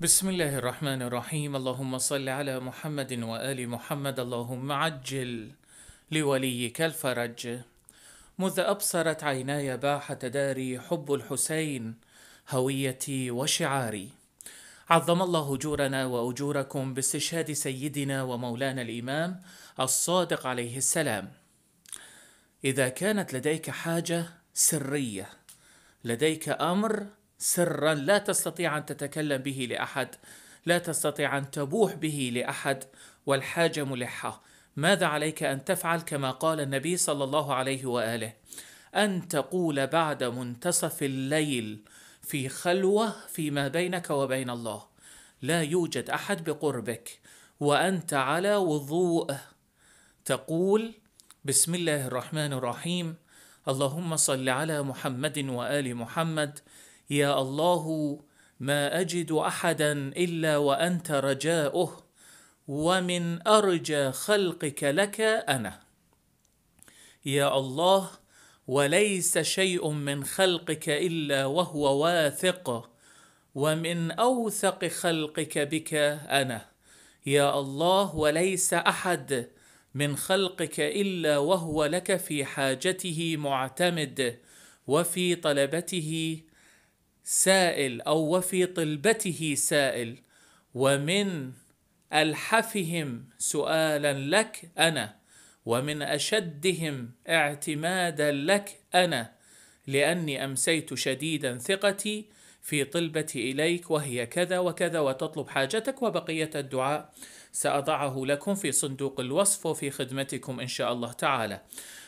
بسم الله الرحمن الرحيم اللهم صل على محمد وآل محمد اللهم عجل لوليك الفرج مذ أبصرت عيناي باحة داري حب الحسين هويتي وشعاري عظم الله أجورنا وأجوركم باستشهاد سيدنا ومولانا الإمام الصادق عليه السلام إذا كانت لديك حاجة سرية لديك أمر سرا لا تستطيع ان تتكلم به لاحد لا تستطيع ان تبوح به لاحد والحاجه ملحه ماذا عليك ان تفعل كما قال النبي صلى الله عليه واله ان تقول بعد منتصف الليل في خلوه فيما بينك وبين الله لا يوجد احد بقربك وانت على وضوء تقول بسم الله الرحمن الرحيم اللهم صل على محمد وال محمد يا الله ما اجد احدا الا وانت رجاؤه ومن ارجى خلقك لك انا يا الله وليس شيء من خلقك الا وهو واثق ومن اوثق خلقك بك انا يا الله وليس احد من خلقك الا وهو لك في حاجته معتمد وفي طلبته سائل او وفي طلبته سائل ومن الحفهم سؤالا لك انا ومن اشدهم اعتمادا لك انا لاني امسيت شديدا ثقتي في طلبتي إليك وهي كذا وكذا وتطلب حاجتك وبقية الدعاء سأضعه لكم في صندوق الوصف وفي خدمتكم إن شاء الله تعالى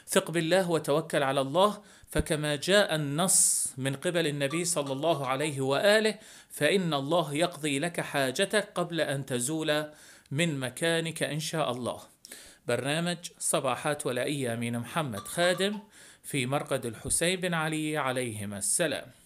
ثق بالله وتوكل على الله فكما جاء النص من قبل النبي صلى الله عليه وآله فإن الله يقضي لك حاجتك قبل أن تزول من مكانك إن شاء الله برنامج صباحات ولائية من محمد خادم في مرقد الحسين بن علي عليهما السلام